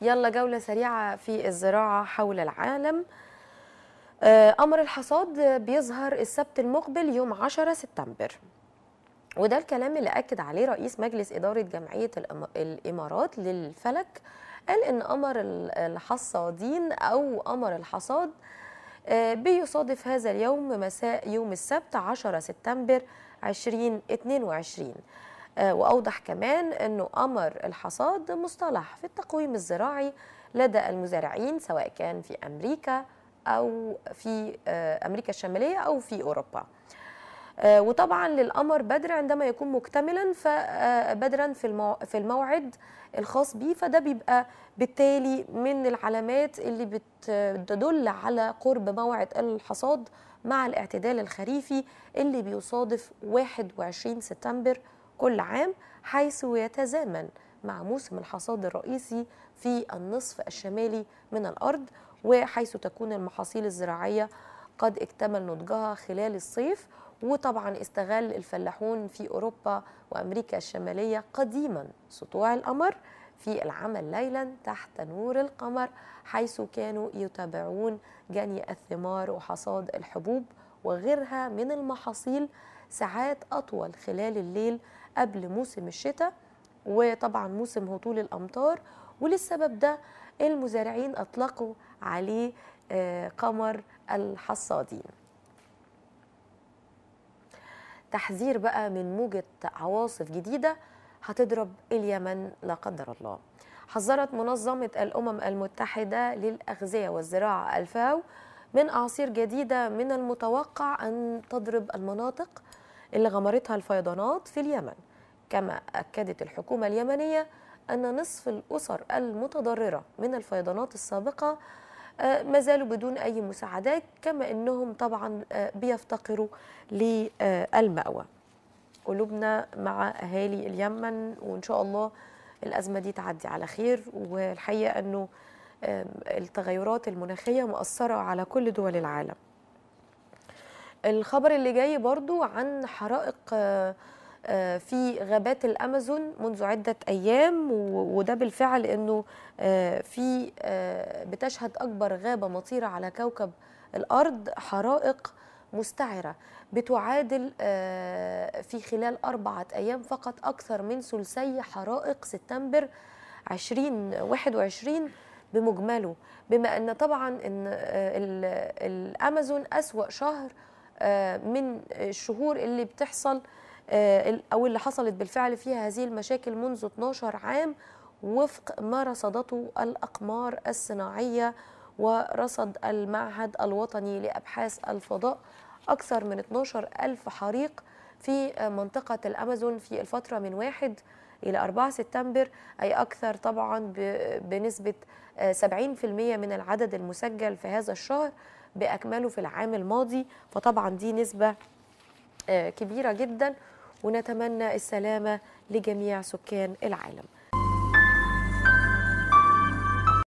يلا جولة سريعة في الزراعة حول العالم أمر آه، الحصاد بيظهر السبت المقبل يوم 10 سبتمبر وده الكلام اللي أكد عليه رئيس مجلس إدارة جمعية الإمارات للفلك قال إن أمر الحصادين أو أمر الحصاد آه، بيصادف هذا اليوم مساء يوم السبت 10 سبتمبر 2022 آه، واوضح كمان انه امر الحصاد مصطلح في التقويم الزراعي لدى المزارعين سواء كان في امريكا او في آه، امريكا الشماليه او في اوروبا آه، وطبعا للقمر بدر عندما يكون مكتملا فبدرا في في الموعد الخاص به فده بيبقى بالتالي من العلامات اللي بتدل على قرب موعد الحصاد مع الاعتدال الخريفي اللي بيصادف 21 سبتمبر كل عام حيث يتزامن مع موسم الحصاد الرئيسي في النصف الشمالي من الأرض وحيث تكون المحاصيل الزراعية قد اكتمل نضجها خلال الصيف وطبعا استغل الفلاحون في أوروبا وأمريكا الشمالية قديما سطوع القمر في العمل ليلا تحت نور القمر حيث كانوا يتابعون جني الثمار وحصاد الحبوب وغيرها من المحاصيل ساعات أطول خلال الليل قبل موسم الشتاء وطبعا موسم هطول الامطار وللسبب ده المزارعين اطلقوا عليه آه، قمر الحصادين تحذير بقى من موجة عواصف جديدة هتضرب اليمن لا قدر الله حذرت منظمة الأمم المتحدة للأغذية والزراعة الفاو من أعاصير جديدة من المتوقع أن تضرب المناطق اللي غمرتها الفيضانات في اليمن كما أكدت الحكومة اليمنية أن نصف الأسر المتضررة من الفيضانات السابقة آه، ما زالوا بدون أي مساعدات كما أنهم طبعا آه، بيفتقروا للمأوى قلوبنا مع أهالي اليمن وإن شاء الله الأزمة دي تعدي على خير والحقيقة أنه التغيرات المناخية مؤثرة على كل دول العالم الخبر اللي جاي برضو عن حرائق آه، آه، في غابات الامازون منذ عده ايام وده بالفعل انه آه، في آه، بتشهد اكبر غابه مطيره على كوكب الارض حرائق مستعره بتعادل في خلال اربعه ايام فقط اكثر من ثلثي حرائق سبتمبر 2021 بمجمله بما ان طبعا ان الامازون اسوا شهر من الشهور اللي بتحصل آه، او اللي حصلت بالفعل فيها هذه المشاكل منذ 12 عام وفق ما رصدته الاقمار الصناعيه ورصد المعهد الوطني لابحاث الفضاء اكثر من 12 ألف حريق في منطقه الامازون في الفتره من 1 الى 4 سبتمبر اي اكثر طبعا بنسبه 70% آه، من العدد المسجل في هذا الشهر باكمله في العام الماضي فطبعا دي نسبه آه، كبيره جدا ونتمنى السلامة لجميع سكان العالم